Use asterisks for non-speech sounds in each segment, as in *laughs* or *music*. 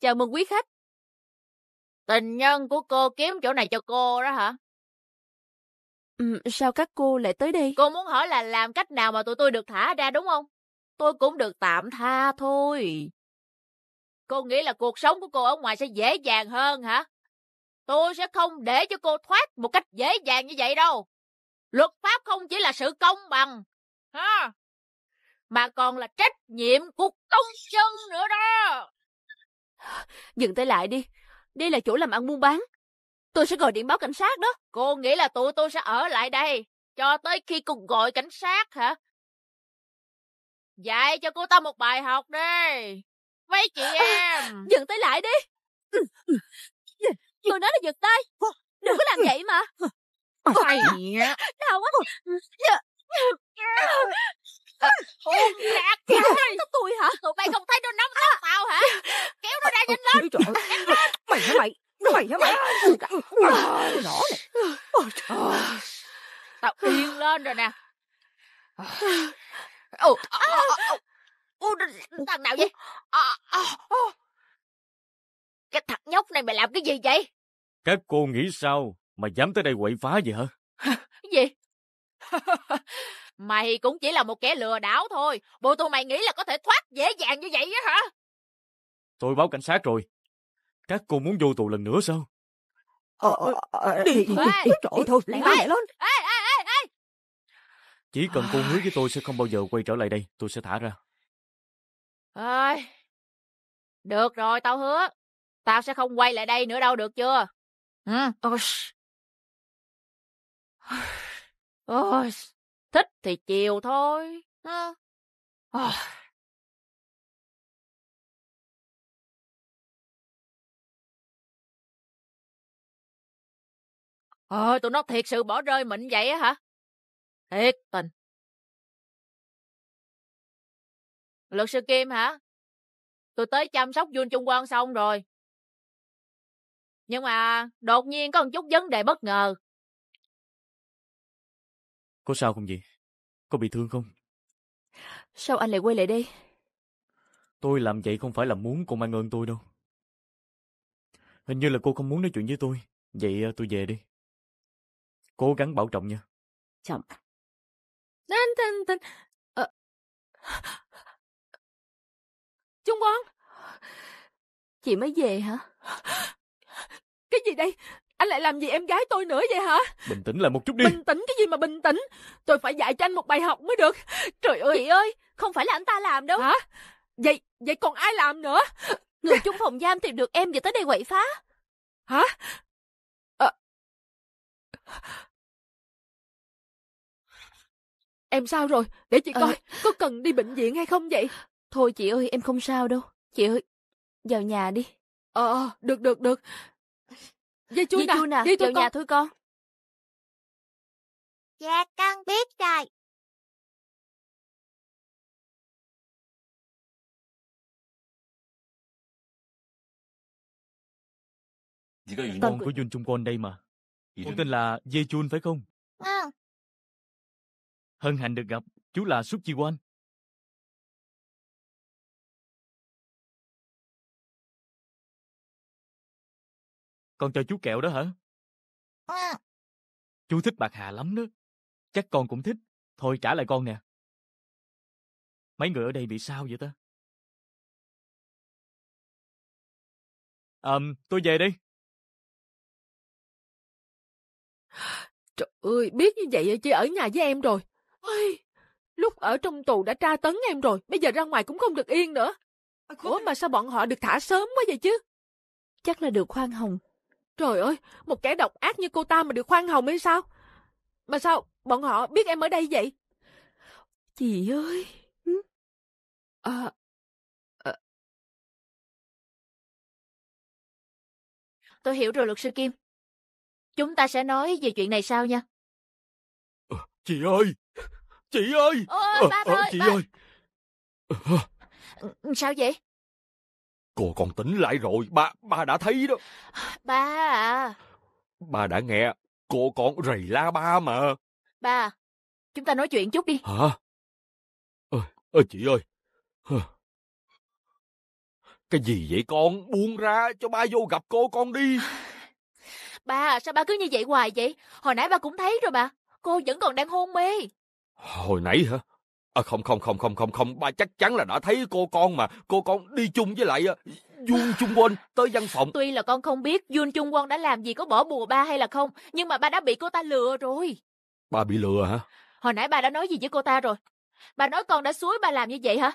Chào mừng quý khách. Tình nhân của cô kiếm chỗ này cho cô đó hả? Ừ, sao các cô lại tới đây? Cô muốn hỏi là làm cách nào mà tụi tôi được thả ra đúng không? Tôi cũng được tạm tha thôi. Cô nghĩ là cuộc sống của cô ở ngoài sẽ dễ dàng hơn hả? Tôi sẽ không để cho cô thoát một cách dễ dàng như vậy đâu. Luật pháp không chỉ là sự công bằng, ha, mà còn là trách nhiệm của công dân nữa đó. *laughs* Dừng tay lại đi. Đây là chỗ làm ăn buôn bán. Tôi sẽ gọi điện báo cảnh sát đó. Cô nghĩ là tụi tôi sẽ ở lại đây. Cho tới khi cùng gọi cảnh sát hả? Dạy cho cô ta một bài học đi. Mấy chị *laughs* ừ, em. Dừng tay lại đi. Tôi ừ, ừ. nói là giật tay. Đừng có làm vậy mà. Mày *laughs* nhẹ. Đau quá. Dạ. Hôn lạc. Dạ. Tôi hả? Tụi bay không Ôi trời ơi. Mày hả mày? Mày hả mày? Ui, nó này. Ôi trời Tao yên lên rồi nè. Ồ, ồ, ờ, ờ, ờ, thằng nào vậy? À, à, Cái thằng nhóc này mày làm cái gì vậy? Các cô nghĩ sao mà dám tới đây quậy phá vậy hả? cái gì? mày cũng chỉ là một kẻ lừa đảo thôi. Bộ tụi mày nghĩ là có thể thoát dễ dàng như vậy á hả? Tôi báo cảnh sát rồi. Các cô muốn vô tù lần nữa sao? Ờ, ờ, ờ đi, đi, đi, đi, đi, thôi, lẹ lên. Ê, ê, ê, ê. Chỉ cần cô hứa với tôi sẽ không bao giờ quay trở lại đây, tôi sẽ thả ra. À, được rồi, tao hứa. Tao sẽ không quay lại đây nữa đâu, được chưa? Ừ. Ôi. Thích thì chiều thôi. Ừ. Ờ, tụi nó thiệt sự bỏ rơi mình vậy á hả? Thiệt tình. Luật sư Kim hả? Tôi tới chăm sóc Jun Trung Quan xong rồi. Nhưng mà đột nhiên có một chút vấn đề bất ngờ. Có sao không vậy? Có bị thương không? Sao anh lại quay lại đây? Tôi làm vậy không phải là muốn cô mang ơn tôi đâu. Hình như là cô không muốn nói chuyện với tôi. Vậy à, tôi về đi. Cố gắng bảo trọng nha. Trọng. Thanh thanh thanh. Trung Quân. Chị mới về hả? Cái gì đây? Anh lại làm gì em gái tôi nữa vậy hả? Bình tĩnh lại một chút đi. Bình tĩnh cái gì mà bình tĩnh? Tôi phải dạy cho anh một bài học mới được. Trời ơi. Chị ơi, không phải là anh ta làm đâu. Hả? Vậy, vậy còn ai làm nữa? Người chung phòng giam tìm được em và tới đây quậy phá. Hả? Em sao rồi? Để chị à... coi, có cần đi bệnh viện hay không vậy? Thôi chị ơi, em không sao đâu. Chị ơi, vào nhà đi. Ờ, à, được, được, được. Dây chú nè, nè vào con. nhà thôi con. Dạ, con biết rồi. Con của Jun Trung Quân đây mà. Con tên là Ye Chun phải không? Vâng. Hân hạnh được gặp, chú là Suk Chi Quan. Con cho chú kẹo đó hả? Vâng. Chú thích bạc hà lắm đó. Chắc con cũng thích. Thôi trả lại con nè. Mấy người ở đây bị sao vậy ta? Ờ, à, tôi về đi. Trời ơi, biết như vậy chị ở nhà với em rồi. Ôi, lúc ở trong tù đã tra tấn em rồi, bây giờ ra ngoài cũng không được yên nữa. À, Ủa mà sao bọn họ được thả sớm quá vậy chứ? Chắc là được khoan hồng. Trời ơi, một kẻ độc ác như cô ta mà được khoan hồng hay sao? Mà sao bọn họ biết em ở đây vậy? Chị ơi! Ừ? à. Ờ. Tôi hiểu rồi luật sư Kim. Chúng ta sẽ nói về chuyện này sau nha. Ờ, chị ơi! Chị ơi! Ôi, ờ, ba ơi, ờ, chị ba. ơi! Ừ, sao vậy? Cô còn tỉnh lại rồi, ba, ba đã thấy đó. Ba à. Ba đã nghe, cô còn rầy la ba mà. Ba, chúng ta nói chuyện chút đi. Hả? Ơ, chị ơi. Cái gì vậy con? Buông ra, cho ba vô gặp cô con đi. *sighs* *laughs* Ba, sao ba cứ như vậy hoài vậy? Hồi nãy ba cũng thấy rồi bà. Cô vẫn còn đang hôn mê. Hồi nãy hả? À, không không không không không không ba chắc chắn là đã thấy cô con mà cô con đi chung với lại à, Jun Trung Won tới văn phòng tuy là con không biết Jun Trung Won đã làm gì có bỏ bùa ba hay là không nhưng mà ba đã bị cô ta lừa rồi ba bị lừa hả hồi nãy ba đã nói gì với cô ta rồi ba nói con đã suối ba làm như vậy hả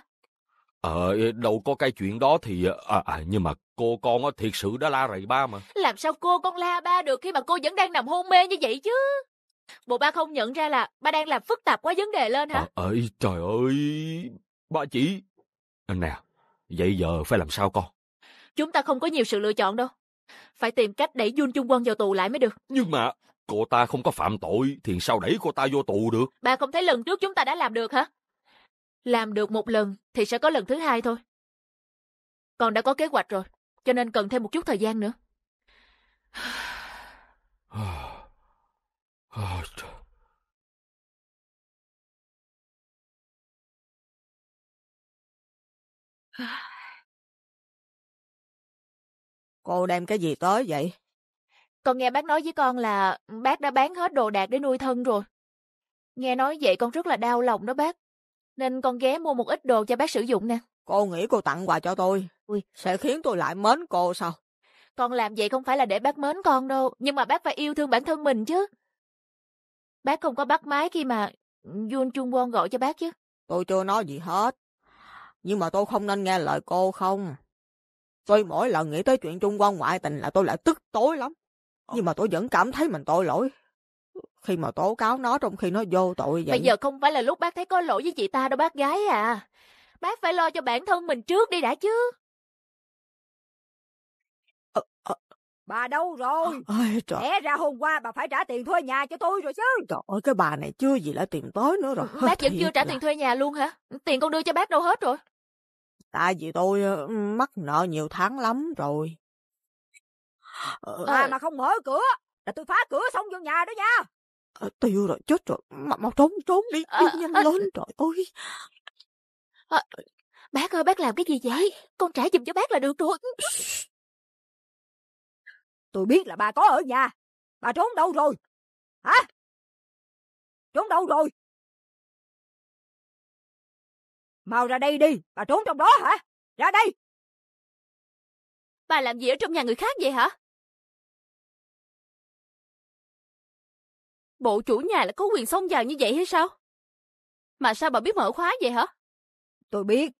Ờ, đâu có cái chuyện đó thì... Ờ, à, à, nhưng mà cô con á, thiệt sự đã la rầy ba mà. Làm sao cô con la ba được khi mà cô vẫn đang nằm hôn mê như vậy chứ? Bộ ba không nhận ra là ba đang làm phức tạp quá vấn đề lên hả? Ờ, ơi, trời ơi, ba chỉ... Ờ, nè, vậy giờ phải làm sao con? Chúng ta không có nhiều sự lựa chọn đâu. Phải tìm cách đẩy Jun Trung Quân vào tù lại mới được. Nhưng mà cô ta không có phạm tội thì sao đẩy cô ta vô tù được? Ba không thấy lần trước chúng ta đã làm được hả? Làm được một lần thì sẽ có lần thứ hai thôi. Con đã có kế hoạch rồi, cho nên cần thêm một chút thời gian nữa. Cô đem cái gì tới vậy? Con nghe bác nói với con là bác đã bán hết đồ đạc để nuôi thân rồi. Nghe nói vậy con rất là đau lòng đó bác nên con ghé mua một ít đồ cho bác sử dụng nè. Cô nghĩ cô tặng quà cho tôi, Ui. sẽ khiến tôi lại mến cô sao? Con làm vậy không phải là để bác mến con đâu, nhưng mà bác phải yêu thương bản thân mình chứ. Bác không có bắt máy khi mà Yun Chung Won gọi cho bác chứ. Tôi chưa nói gì hết, nhưng mà tôi không nên nghe lời cô không? Tôi mỗi lần nghĩ tới chuyện Trung Won ngoại tình là tôi lại tức tối lắm, nhưng mà tôi vẫn cảm thấy mình tội lỗi khi mà tố cáo nó trong khi nó vô tội vậy. Bây giờ không phải là lúc bác thấy có lỗi với chị ta đâu bác gái à. Bác phải lo cho bản thân mình trước đi đã chứ. À, à, bà đâu rồi? Ờ, ôi, trời. Lẽ ra hôm qua bà phải trả tiền thuê nhà cho tôi rồi chứ. Trời ơi, cái bà này chưa gì lại tìm tới nữa rồi. Bác vẫn chưa trả là... tiền thuê nhà luôn hả? Tiền con đưa cho bác đâu hết rồi? Tại vì tôi mắc nợ nhiều tháng lắm rồi. À, à mà không mở cửa là tôi phá cửa xong vô nhà đó nha Ờ, tiêu rồi chết rồi mà mau trốn trốn đi à, nhanh à, lên trời ơi à, bác ơi bác làm cái gì vậy con trả giùm cho bác là được rồi *laughs* tôi biết là bà có ở nhà bà trốn đâu rồi hả trốn đâu rồi mau ra đây đi bà trốn trong đó hả ra đây bà làm gì ở trong nhà người khác vậy hả Bộ chủ nhà lại có quyền xông vào như vậy hay sao? Mà sao bà biết mở khóa vậy hả? Tôi biết.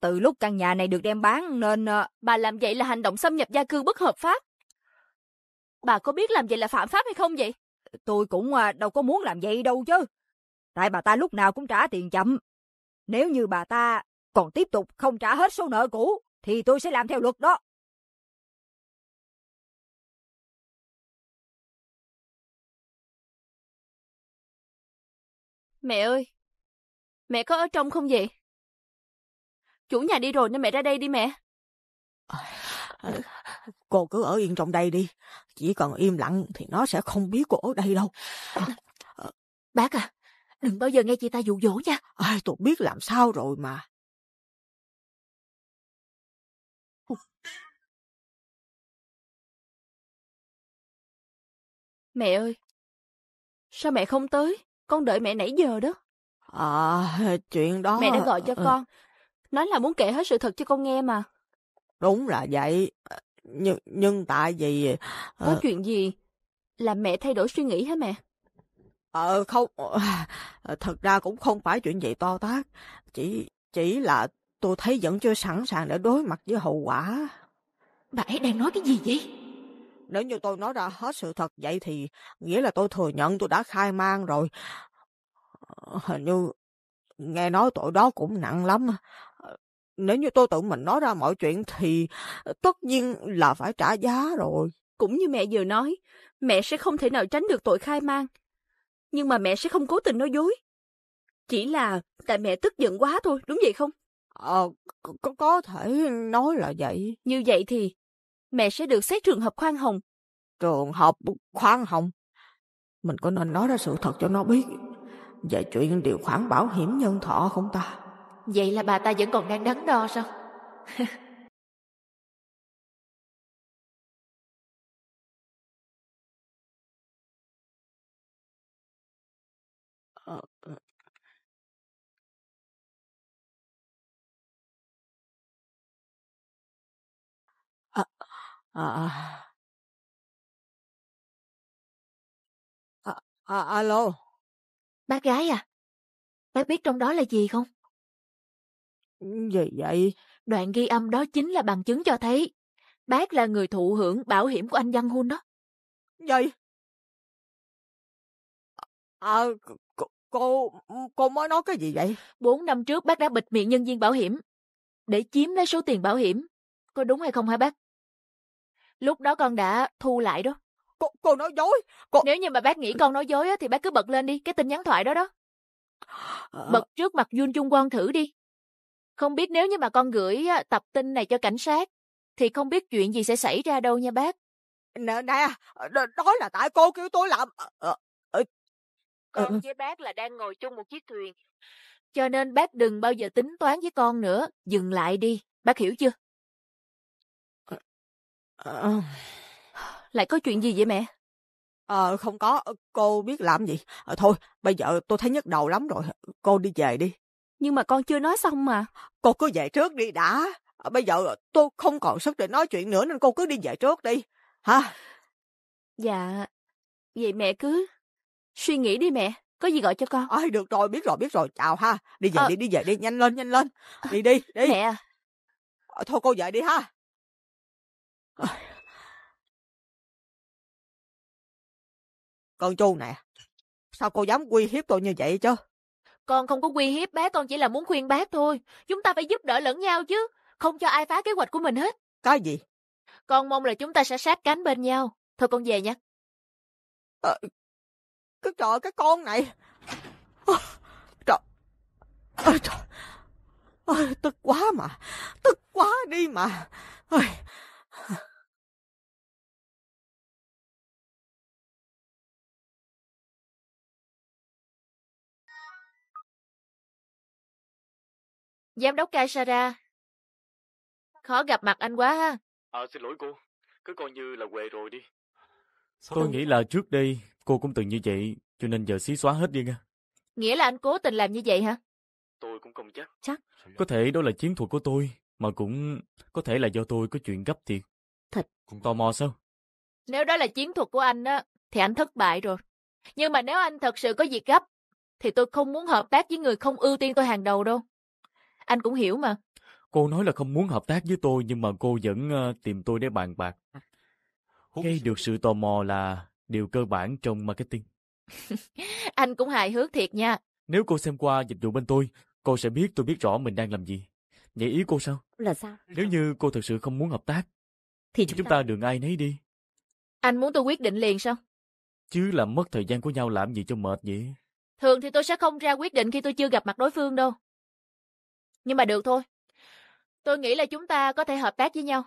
Từ lúc căn nhà này được đem bán nên... Ờ, bà làm vậy là hành động xâm nhập gia cư bất hợp pháp. Bà có biết làm vậy là phạm pháp hay không vậy? Tôi cũng ờ, đâu có muốn làm vậy đâu chứ. Tại bà ta lúc nào cũng trả tiền chậm. Nếu như bà ta còn tiếp tục không trả hết số nợ cũ, thì tôi sẽ làm theo luật đó. Mẹ ơi! Mẹ có ở trong không vậy? Chủ nhà đi rồi nên mẹ ra đây đi mẹ. À, cô cứ ở yên trong đây đi. Chỉ cần im lặng thì nó sẽ không biết cô ở đây đâu. À, bác à, đừng bao giờ nghe chị ta dụ dỗ nha. À, tôi biết làm sao rồi mà. Mẹ ơi, sao mẹ không tới? Con đợi mẹ nãy giờ đó. À, *laughs* chuyện đó... Mẹ đã gọi cho ờ. con. Nói là muốn kể hết sự thật cho con nghe mà. Đúng là vậy. Ờ, nhưng, nhưng tại vì... Ờ Có chuyện gì? Là mẹ thay đổi suy nghĩ hả mẹ? Ờ, không. Thật ra cũng không phải chuyện gì to tát. Chỉ, chỉ là tôi thấy vẫn chưa sẵn sàng để đối mặt với hậu quả. Bà ấy đang nói cái gì vậy? Nếu như tôi nói ra hết sự thật vậy thì nghĩa là tôi thừa nhận tôi đã khai mang rồi. Ờ, hình như nghe nói tội đó cũng nặng lắm. Ờ, nếu như tôi tự mình nói ra mọi chuyện thì tất nhiên là phải trả giá rồi. Cũng như mẹ vừa nói, mẹ sẽ không thể nào tránh được tội khai mang. Nhưng mà mẹ sẽ không cố tình nói dối. Chỉ là tại mẹ tức giận quá thôi, đúng vậy không? Ờ, có, có thể nói là vậy. Như vậy thì mẹ sẽ được xét trường hợp khoan hồng. Trường hợp khoan hồng? Mình có nên nói ra sự thật cho nó biết về chuyện điều khoản bảo hiểm nhân thọ không ta? Vậy là bà ta vẫn còn đang đắn đo sao? *laughs* À... à... À, alo. Bác gái à, bác biết trong đó là gì không? Ừ, gì vậy? Đoạn ghi âm đó chính là bằng chứng cho thấy bác là người thụ hưởng bảo hiểm của anh Văn Hun đó. Gì? À, cô, cô, ừ, cô mới nói cái gì vậy? Bốn năm trước bác đã bịt miệng nhân viên bảo hiểm để chiếm lấy số tiền bảo hiểm. Có đúng hay không hả bác? Lúc đó con đã thu lại đó. Cô, cô nói dối. Cô... Nếu như mà bác nghĩ con nói dối á, thì bác cứ bật lên đi, cái tin nhắn thoại đó đó. Bật trước mặt Jun Trung Quang thử đi. Không biết nếu như mà con gửi tập tin này cho cảnh sát, thì không biết chuyện gì sẽ xảy ra đâu nha bác. Nè, nè, đó là tại cô kêu tôi làm. Ờ, ờ, ờ. Con ừ. với bác là đang ngồi chung một chiếc thuyền. Cho nên bác đừng bao giờ tính toán với con nữa. Dừng lại đi, bác hiểu chưa? Ờ. Lại có chuyện gì vậy mẹ? à, không có, cô biết làm gì. À, thôi, bây giờ tôi thấy nhức đầu lắm rồi, cô đi về đi. Nhưng mà con chưa nói xong mà. Cô cứ về trước đi đã. À, bây giờ tôi không còn sức để nói chuyện nữa nên cô cứ đi về trước đi. Hả? Dạ, vậy mẹ cứ suy nghĩ đi mẹ, có gì gọi cho con. Ôi, à, được rồi, biết rồi, biết rồi, chào ha. Đi về à... đi, đi về đi, nhanh lên, nhanh lên. Đi đi, đi. Mẹ à. Thôi cô về đi ha. Con Chu nè, sao cô dám uy hiếp tôi như vậy chứ? Con không có uy hiếp bác, con chỉ là muốn khuyên bác thôi. Chúng ta phải giúp đỡ lẫn nhau chứ, không cho ai phá kế hoạch của mình hết. Cái gì? Con mong là chúng ta sẽ sát cánh bên nhau. Thôi con về nha. À, cái trời cái con này. À, trời. À, trời. À, tức quá mà. Tức quá đi mà. À, *laughs* Giám đốc Kaisara. Khó gặp mặt anh quá ha. À, xin lỗi cô. Cứ coi như là quê rồi đi. Tôi nghĩ là trước đây cô cũng từng như vậy, cho nên giờ xí xóa hết đi nha. Nghĩa là anh cố tình làm như vậy hả? Tôi cũng không chắc. Chắc. Có thể đó là chiến thuật của tôi, mà cũng có thể là do tôi có chuyện gấp thiệt. Thật. Tò mò sao? Nếu đó là chiến thuật của anh á, thì anh thất bại rồi. Nhưng mà nếu anh thật sự có việc gấp, thì tôi không muốn hợp tác với người không ưu tiên tôi hàng đầu đâu. Anh cũng hiểu mà. Cô nói là không muốn hợp tác với tôi nhưng mà cô vẫn ờ, tìm tôi để bàn bạc. Gây ừ. được sự tò mò là điều cơ bản trong marketing. *laughs* anh cũng hài hước thiệt nha. Nếu cô xem qua dịch vụ bên tôi, cô sẽ biết tôi biết rõ mình đang làm gì nhảy ý cô sao? Là sao? Nếu như cô thật sự không muốn hợp tác, thì chúng, chúng ta... ta đừng ai nấy đi. Anh muốn tôi quyết định liền sao? Chứ làm mất thời gian của nhau làm gì cho mệt vậy? Thường thì tôi sẽ không ra quyết định khi tôi chưa gặp mặt đối phương đâu. Nhưng mà được thôi. Tôi nghĩ là chúng ta có thể hợp tác với nhau.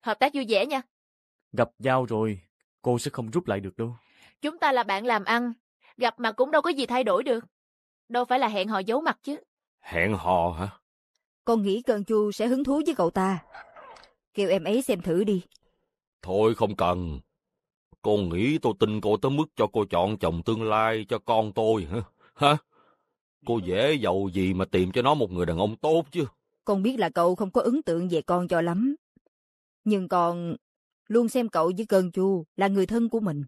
Hợp tác vui vẻ nha. Gặp nhau rồi, cô sẽ không rút lại được đâu. Chúng ta là bạn làm ăn, gặp mặt cũng đâu có gì thay đổi được. Đâu phải là hẹn hò giấu mặt chứ. Hẹn hò hả? Con nghĩ cơn chu sẽ hứng thú với cậu ta. Kêu em ấy xem thử đi. Thôi không cần. Con nghĩ tôi tin cô tới mức cho cô chọn chồng tương lai cho con tôi hả? Hả? Cô dễ giàu gì mà tìm cho nó một người đàn ông tốt chứ? Con biết là cậu không có ấn tượng về con cho lắm. Nhưng con luôn xem cậu với cơn chu là người thân của mình.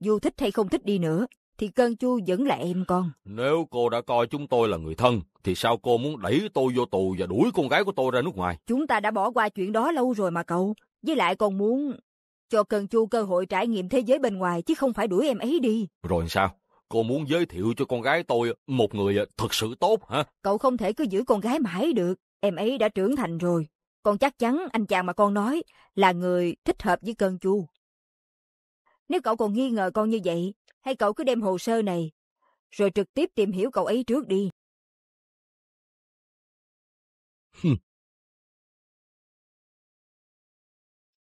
Dù thích hay không thích đi nữa, thì cơn chu vẫn là em con. Nếu cô đã coi chúng tôi là người thân, thì sao cô muốn đẩy tôi vô tù và đuổi con gái của tôi ra nước ngoài? Chúng ta đã bỏ qua chuyện đó lâu rồi mà cậu. Với lại còn muốn cho cơn chu cơ hội trải nghiệm thế giới bên ngoài chứ không phải đuổi em ấy đi. Rồi sao? Cô muốn giới thiệu cho con gái tôi một người à, thật sự tốt hả? Cậu không thể cứ giữ con gái mãi được. Em ấy đã trưởng thành rồi. Con chắc chắn anh chàng mà con nói là người thích hợp với cơn chu. Nếu cậu còn nghi ngờ con như vậy, hay cậu cứ đem hồ sơ này, rồi trực tiếp tìm hiểu cậu ấy trước đi.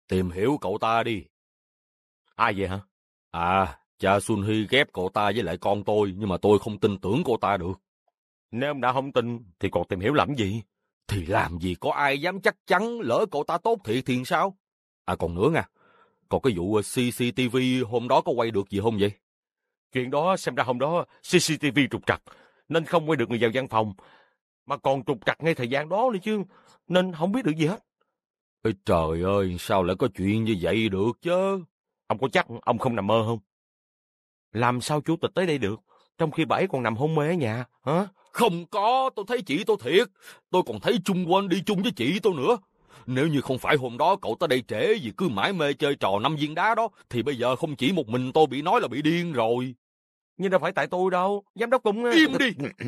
tìm hiểu cậu ta đi. Ai vậy hả? À, cha Sun Hy ghép cậu ta với lại con tôi, nhưng mà tôi không tin tưởng cô ta được. Nếu ông đã không tin, thì còn tìm hiểu làm gì? Thì làm gì có ai dám chắc chắn lỡ cậu ta tốt thiệt thì sao? À còn nữa nha, còn cái vụ CCTV hôm đó có quay được gì không vậy? Chuyện đó xem ra hôm đó CCTV trục trặc, nên không quay được người vào văn phòng, mà còn trục trặc ngay thời gian đó nữa chứ, nên không biết được gì hết. Ê trời ơi, sao lại có chuyện như vậy được chứ? Ông có chắc ông không nằm mơ không? Làm sao chủ tịch tới đây được, trong khi bảy còn nằm hôn mê ở nhà, hả? Không có, tôi thấy chị tôi thiệt. Tôi còn thấy Trung Quên đi chung với chị tôi nữa. Nếu như không phải hôm đó cậu tới đây trễ vì cứ mãi mê chơi trò năm viên đá đó, thì bây giờ không chỉ một mình tôi bị nói là bị điên rồi. Nhưng đâu phải tại tôi đâu, giám đốc cũng... Im đi! *coughs*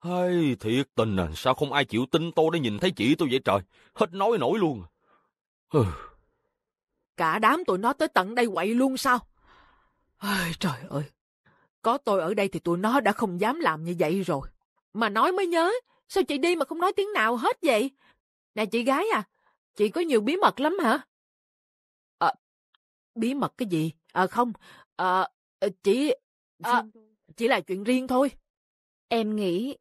Hay thiệt tình à, sao không ai chịu tin tôi để nhìn thấy chị tôi vậy trời, hết nói nổi luôn. Cả đám tụi nó tới tận đây quậy luôn sao? Ôi, trời ơi, có tôi ở đây thì tụi nó đã không dám làm như vậy rồi. Mà nói mới nhớ, sao chị đi mà không nói tiếng nào hết vậy? Nè chị gái à, chị có nhiều bí mật lắm hả? À, bí mật cái gì? À không, à, chỉ... À, chỉ là chuyện riêng thôi. Em nghĩ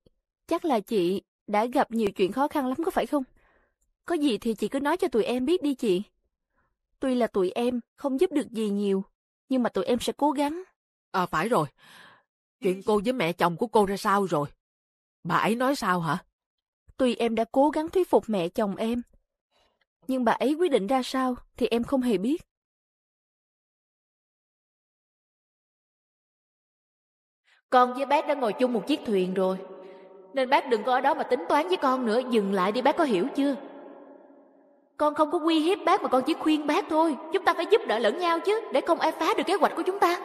chắc là chị đã gặp nhiều chuyện khó khăn lắm có phải không? Có gì thì chị cứ nói cho tụi em biết đi chị. Tuy là tụi em không giúp được gì nhiều, nhưng mà tụi em sẽ cố gắng. À phải rồi. Chuyện cô với mẹ chồng của cô ra sao rồi? Bà ấy nói sao hả? Tuy em đã cố gắng thuyết phục mẹ chồng em, nhưng bà ấy quyết định ra sao thì em không hề biết. Con với bác đã ngồi chung một chiếc thuyền rồi, nên bác đừng có ở đó mà tính toán với con nữa, dừng lại đi bác có hiểu chưa? Con không có uy hiếp bác mà con chỉ khuyên bác thôi, chúng ta phải giúp đỡ lẫn nhau chứ, để không ai phá được kế hoạch của chúng ta.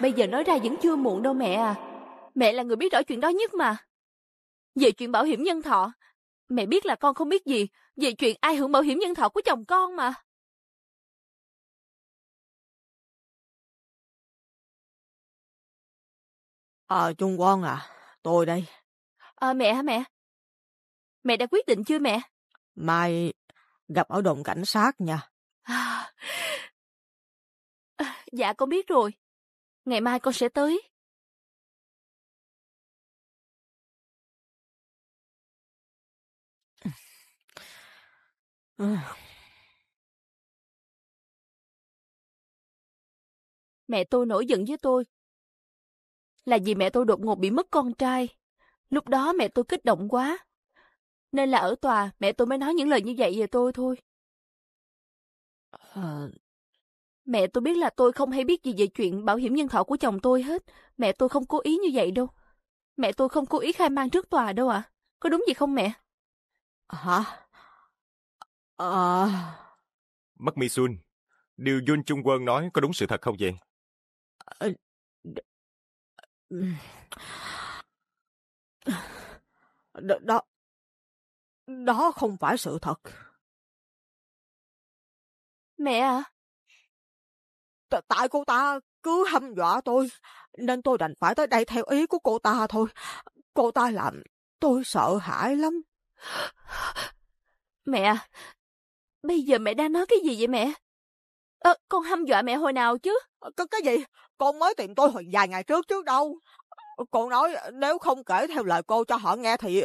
Bây giờ nói ra vẫn chưa muộn đâu mẹ à, mẹ là người biết rõ chuyện đó nhất mà về chuyện bảo hiểm nhân thọ. Mẹ biết là con không biết gì về chuyện ai hưởng bảo hiểm nhân thọ của chồng con mà. Ờ, à, Trung Quang à, tôi đây. Ờ, à, mẹ hả mẹ? Mẹ đã quyết định chưa mẹ? Mai gặp ở đồn cảnh sát nha. À, *sighs* dạ, con biết rồi. Ngày mai con sẽ tới. *sighs* Mẹ tôi nổi giận với tôi. Là vì mẹ tôi đột ngột bị mất con trai. Lúc đó mẹ tôi kích động quá. Nên là ở tòa mẹ tôi mới nói những lời như vậy về tôi thôi. Ờ. Mẹ tôi biết là tôi không hay biết gì về chuyện bảo hiểm nhân thọ của chồng tôi hết. Mẹ tôi không cố ý như vậy đâu. Mẹ tôi không cố ý khai mang trước tòa đâu ạ. À? Có đúng gì không mẹ? Hả? À... À... Ờ. Mắt Mi Sun, điều Jun Trung Quân nói có đúng sự thật không vậy? Đó, ờ, đó... Ờ, đó không phải sự thật. Mẹ à? tại cô ta cứ hâm dọa tôi, nên tôi đành phải tới đây theo ý của cô ta thôi. Cô ta làm tôi sợ hãi lắm. Mẹ, à, Bây giờ mẹ đang nói cái gì vậy mẹ? à, con hâm dọa mẹ hồi nào chứ? Ờ, Có cái gì? Con mới tìm tôi hồi vài ngày trước chứ đâu. Ờ, con nói ờ, nếu không kể theo lời cô cho họ nghe thì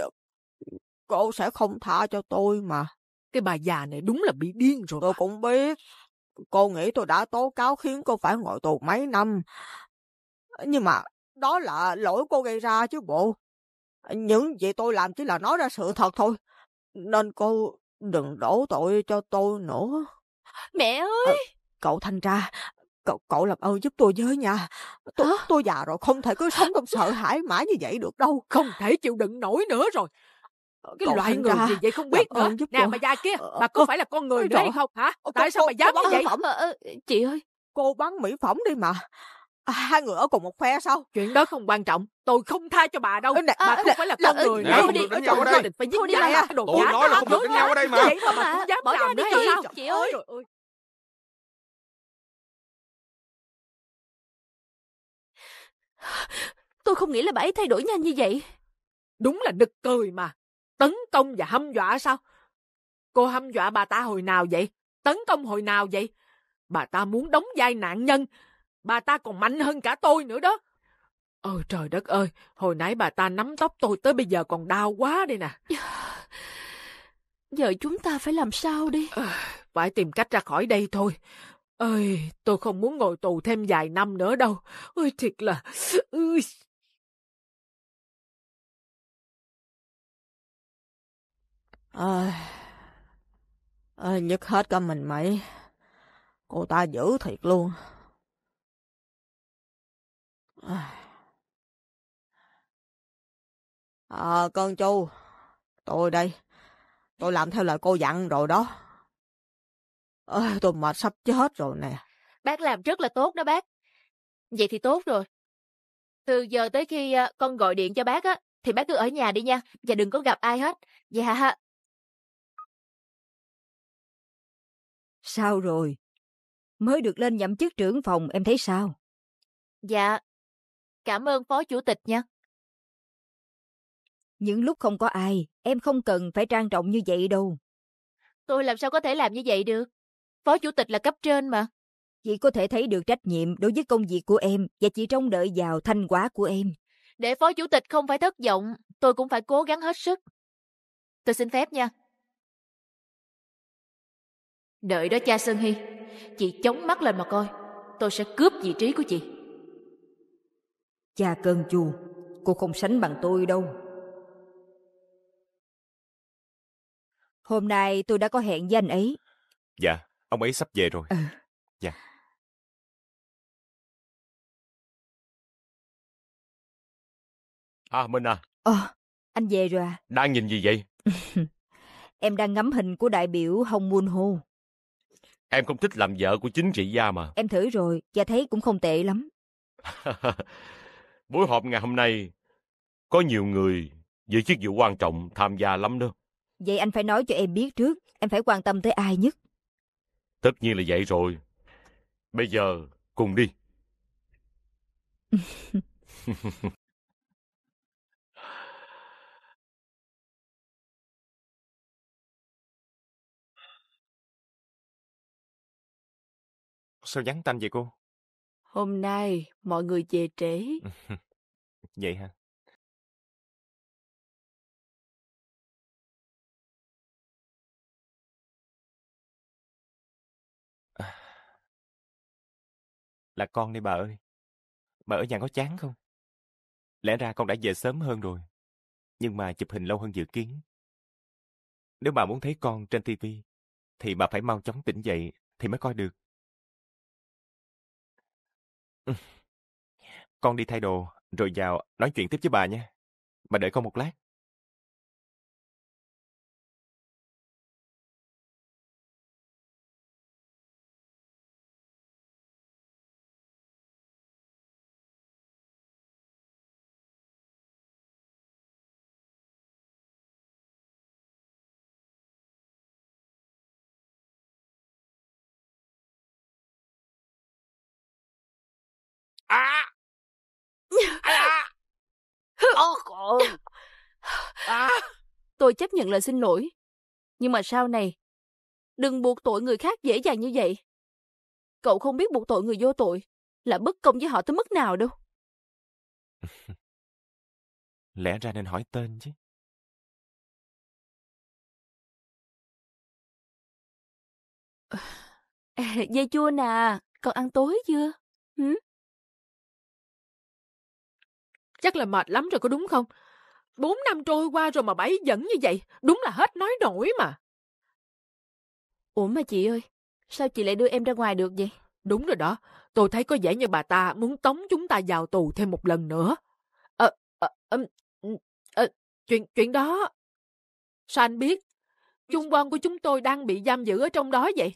cô sẽ không tha cho tôi mà. Cái bà già này đúng là bị điên rồi. Tôi bà. cũng biết. Cô nghĩ tôi đã tố cáo khiến cô phải ngồi tù mấy năm. Nhưng mà đó là lỗi cô gây ra chứ bộ. Những gì tôi làm chỉ là nói ra sự thật thôi. Nên cô Đừng đổ tội cho tôi nữa. Mẹ ờ, ơi! À, cậu Thanh Tra, cậu, cậu làm ơn giúp tôi với nha. Tôi, tôi già rồi không thể cứ sống trong sợ hãi mãi như vậy được đâu. Không thể chịu đựng nổi nữa rồi. Ờ, cái cậu loại người ra. gì vậy không biết nữa. Nè bà già kia, bà ờ, có phải là con người nữa hay không hả? Tại sao bà dám như vậy? Chị ơi! Cô bán mỹ phẩm đi mà. À, hai người ở cùng một phe sao chuyện đó không quan trọng tôi không tha cho bà đâu à, bà à, không phải là con người nè, đi ở trong gia đình phải giết lại à. tôi nói là không được đánh nhau ở đây mà vậy mà bà cũng dám làm ra đi sao chị ơi Tôi không nghĩ là bà ấy thay đổi nhanh như vậy. Đúng là nực cười mà. Tấn công và hâm dọa sao? Cô hâm dọa bà ta hồi nào vậy? Tấn công hồi nào vậy? Bà ta muốn đóng vai nạn nhân, bà ta còn mạnh hơn cả tôi nữa đó. Ôi trời đất ơi, hồi nãy bà ta nắm tóc tôi tới bây giờ còn đau quá đây nè. Dạ. Giờ chúng ta phải làm sao đi? À, phải tìm cách ra khỏi đây thôi. Ơi, tôi không muốn ngồi tù thêm vài năm nữa đâu. Ôi thiệt là... Ui. À, à, nhất hết cả mình mày. Cô ta dữ thiệt luôn. À, con chu, tôi đây, tôi làm theo lời cô dặn rồi đó. À, tôi mệt sắp chết rồi nè. Bác làm rất là tốt đó bác. Vậy thì tốt rồi. Từ giờ tới khi con gọi điện cho bác á, thì bác cứ ở nhà đi nha, và đừng có gặp ai hết. Dạ. Sao rồi? Mới được lên nhậm chức trưởng phòng em thấy sao? Dạ, Cảm ơn Phó Chủ tịch nha. Những lúc không có ai, em không cần phải trang trọng như vậy đâu. Tôi làm sao có thể làm như vậy được? Phó Chủ tịch là cấp trên mà. Chị có thể thấy được trách nhiệm đối với công việc của em và chị trông đợi vào thành quả của em. Để Phó Chủ tịch không phải thất vọng, tôi cũng phải cố gắng hết sức. Tôi xin phép nha. Đợi đó cha Sơn Hy, chị chống mắt lên mà coi, tôi sẽ cướp vị trí của chị. Cha cơn chua, cô không sánh bằng tôi đâu. Hôm nay tôi đã có hẹn với anh ấy. Dạ, ông ấy sắp về rồi. Ừ. Dạ. À, Minh à. Ờ, anh về rồi à? Đang nhìn gì vậy? *laughs* em đang ngắm hình của đại biểu Hồng Moon Ho. Em không thích làm vợ của chính trị gia mà. Em thử rồi, và thấy cũng không tệ lắm. *laughs* buổi họp ngày hôm nay có nhiều người về chức vụ quan trọng tham gia lắm đó. Vậy anh phải nói cho em biết trước, em phải quan tâm tới ai nhất. Tất nhiên là vậy rồi. Bây giờ cùng đi. *laughs* Sao vắng tanh vậy cô? Hôm nay mọi người về trễ. *laughs* Vậy hả? À. là con đi bà ơi. Bà ở nhà có chán không? Lẽ ra con đã về sớm hơn rồi. Nhưng mà chụp hình lâu hơn dự kiến. Nếu bà muốn thấy con trên tivi thì bà phải mau chóng tỉnh dậy thì mới coi được. Con đi thay đồ, rồi vào nói chuyện tiếp với bà nha. Bà đợi con một lát. À. À. *laughs* à. Tôi chấp nhận lời xin lỗi. Nhưng mà sau này, đừng buộc tội người khác dễ dàng như vậy. Cậu không biết buộc tội người vô tội là bất công với họ tới mức nào đâu. *laughs* Lẽ ra nên hỏi tên chứ. *laughs* Dây chua nè, còn ăn tối chưa? Hử? chắc là mệt lắm rồi có đúng không bốn năm trôi qua rồi mà bảy vẫn như vậy đúng là hết nói nổi mà ủa mà chị ơi sao chị lại đưa em ra ngoài được vậy đúng rồi đó tôi thấy có vẻ như bà ta muốn tống chúng ta vào tù thêm một lần nữa ờ ờ à, à, chuyện chuyện đó sao anh biết chung quan của chúng tôi đang bị giam giữ ở trong đó vậy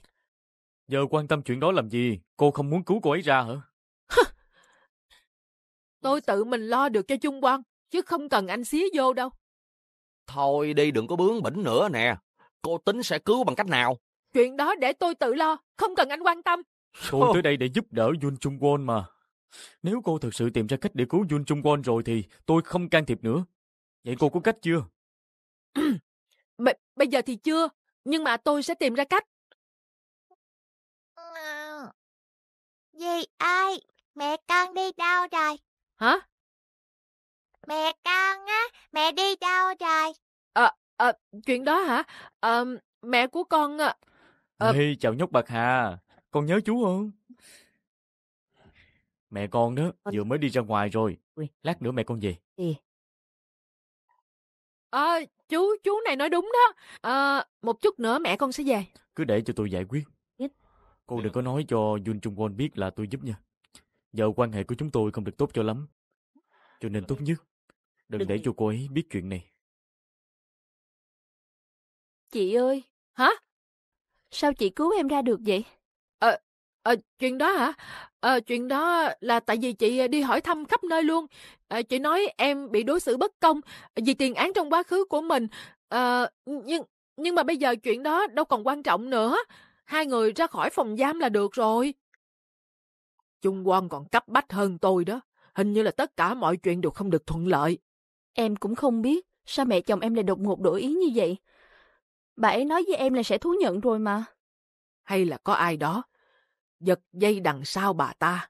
giờ quan tâm chuyện đó làm gì cô không muốn cứu cô ấy ra hả Tôi tự mình lo được cho Trung quan, chứ không cần anh xía vô đâu. Thôi đi đừng có bướng bỉnh nữa nè. Cô tính sẽ cứu bằng cách nào? Chuyện đó để tôi tự lo, không cần anh quan tâm. Cô tới đây để giúp đỡ Yun Trung Quan mà. Nếu cô thực sự tìm ra cách để cứu Yun Trung Quan rồi thì tôi không can thiệp nữa. Vậy cô có cách chưa? B bây giờ thì chưa, nhưng mà tôi sẽ tìm ra cách. Vậy ờ, ai mẹ con đi đâu rồi? Hả? Mẹ con á, mẹ đi đâu rồi? Ờ, à, à, chuyện đó hả? Ờ, à, mẹ của con... Ờ... Ê, chào nhóc Bạc Hà, con nhớ chú không? Mẹ con đó, vừa mới đi ra ngoài rồi, lát nữa mẹ con về. Ờ, chú, chú này nói đúng đó, ờ, một chút nữa mẹ con sẽ về. Cứ để cho tôi giải quyết. Cô đừng có nói cho Jun Trung Won biết là tôi giúp nha. Giờ quan hệ của chúng tôi không được tốt cho lắm. Cho nên tốt nhất, đừng để cho cô ấy biết chuyện này. Chị ơi! Hả? Sao chị cứu em ra được vậy? Ờ, à, à, chuyện đó hả? À, chuyện đó là tại vì chị đi hỏi thăm khắp nơi luôn. À, chị nói em bị đối xử bất công vì tiền án trong quá khứ của mình. À, nhưng nhưng mà bây giờ chuyện đó đâu còn quan trọng nữa. Hai người ra khỏi phòng giam là được rồi. Trung Quang còn cấp bách hơn tôi đó hình như là tất cả mọi chuyện đều không được thuận lợi. Em cũng không biết, sao mẹ chồng em lại đột ngột đổi ý như vậy? Bà ấy nói với em là sẽ thú nhận rồi mà. Hay là có ai đó, giật dây đằng sau bà ta.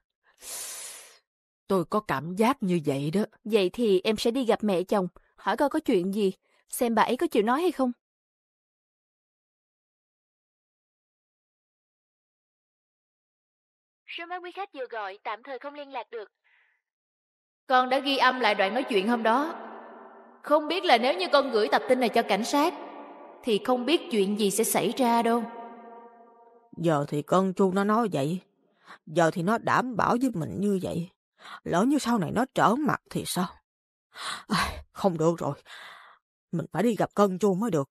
Tôi có cảm giác như vậy đó. Vậy thì em sẽ đi gặp mẹ chồng, hỏi coi có chuyện gì, xem bà ấy có chịu nói hay không. Số máy quý khách vừa gọi tạm thời không liên lạc được. Con đã ghi âm lại đoạn nói chuyện hôm đó. Không biết là nếu như con gửi tập tin này cho cảnh sát, thì không biết chuyện gì sẽ xảy ra đâu. Giờ thì con chu nó nói vậy. Giờ thì nó đảm bảo với mình như vậy. Lỡ như sau này nó trở mặt thì sao? À, không được rồi. Mình phải đi gặp con chu mới được.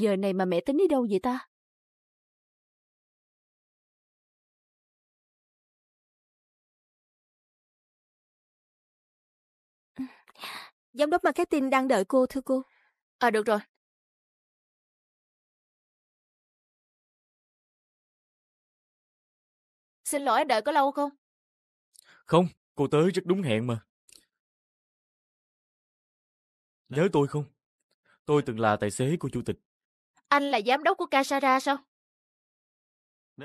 Giờ này mà mẹ tính đi đâu vậy ta? Giám đốc marketing đang đợi cô thưa cô. À được rồi. Xin lỗi đợi có lâu không? Không, cô tới rất đúng hẹn mà. Nhớ tôi không? Tôi từng là tài xế của chủ tịch. Anh là giám đốc của Kasara sao?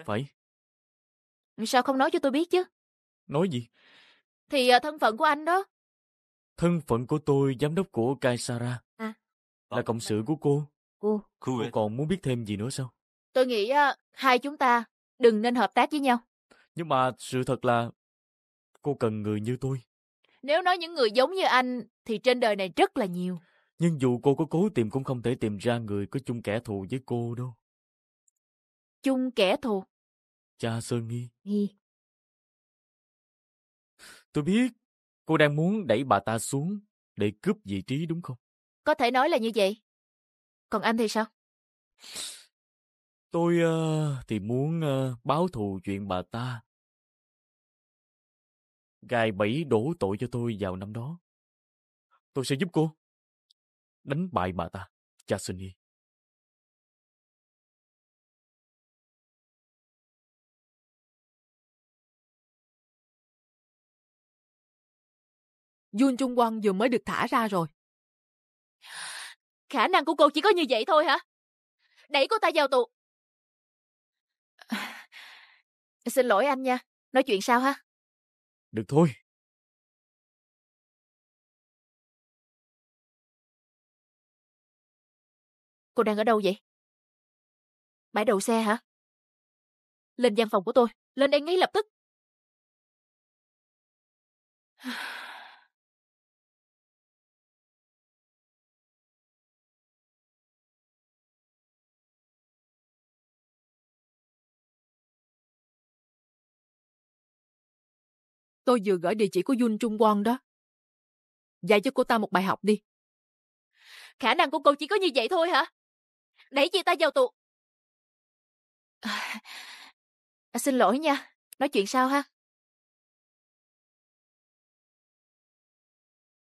Phải. Sao không nói cho tôi biết chứ? Nói gì? Thì ờ, thân phận của anh đó. Thân phận của tôi giám đốc của Kaisara. À. Là cộng sự của cô. Cô. Cô còn muốn biết thêm gì nữa sao? Tôi nghĩ ờ, hai chúng ta đừng nên hợp tác với nhau. Nhưng mà sự thật là cô cần người như tôi. Nếu nói những người giống như anh thì trên đời này rất là nhiều nhưng dù cô có cố tìm cũng không thể tìm ra người có chung kẻ thù với cô đâu. Chung kẻ thù? Cha Sơn Nghi. Nghi. Tôi biết, cô đang muốn đẩy bà ta xuống để cướp vị trí đúng không? Có thể nói là như vậy. Còn anh thì sao? Tôi uh, thì muốn uh, báo thù chuyện bà ta. Gài bẫy đổ tội cho tôi vào năm đó. Tôi sẽ giúp cô đánh bại bà ta, Chasuni. Jun Trung Quang vừa mới được thả ra rồi. Khả năng của cô chỉ có như vậy thôi hả? Đẩy cô ta vào tù. Xin lỗi anh nha. Nói chuyện sao ha? Được thôi, Cô đang ở đâu vậy? Bãi đầu xe hả? Lên văn phòng của tôi, lên đây ngay lập tức. *sighs* Tôi vừa gửi địa chỉ của Yun Trung Quang đó. Dạy cho cô ta một bài học đi. Khả năng của cô chỉ có như vậy thôi hả? Đẩy chị ta vào tù. À, à, xin lỗi nha. Nói chuyện sau ha?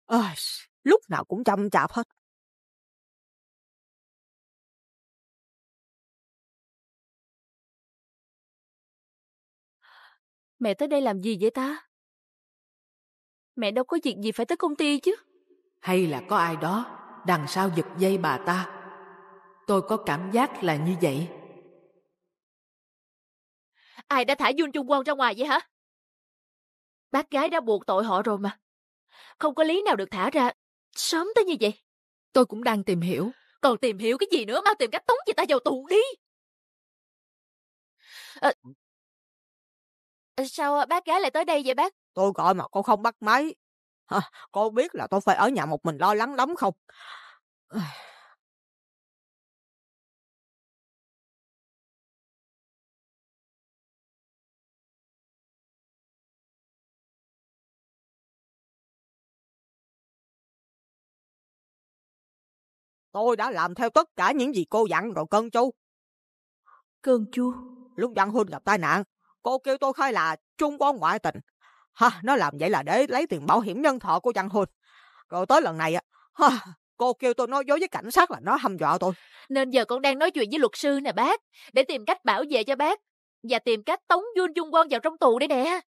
À, lúc nào cũng chăm chạp hết. Mẹ tới đây làm gì vậy ta? Mẹ đâu có việc gì phải tới công ty chứ. Hay là có ai đó đằng sau giật dây bà ta Tôi có cảm giác là như vậy. Ai đã thả Jun Trung Quân ra ngoài vậy hả? Bác gái đã buộc tội họ rồi mà. Không có lý nào được thả ra sớm tới như vậy. Tôi cũng đang tìm hiểu. Còn tìm hiểu cái gì nữa, mau tìm cách tống chị ta vào tù đi. À, sao bác gái lại tới đây vậy bác? Tôi gọi mà cô không bắt máy. Hả? Cô biết là tôi phải ở nhà một mình lo lắng lắm không? Tôi đã làm theo tất cả những gì cô dặn rồi cơn chu. Cơn chu? Lúc Văn Huynh gặp tai nạn, cô kêu tôi khai là trung quan ngoại tình. Ha, nó làm vậy là để lấy tiền bảo hiểm nhân thọ của Văn Huynh. Rồi tới lần này, á ha, cô kêu tôi nói dối với cảnh sát là nó hăm dọa tôi. Nên giờ con đang nói chuyện với luật sư nè bác, để tìm cách bảo vệ cho bác. Và tìm cách tống Dung Dung quan vào trong tù đây nè.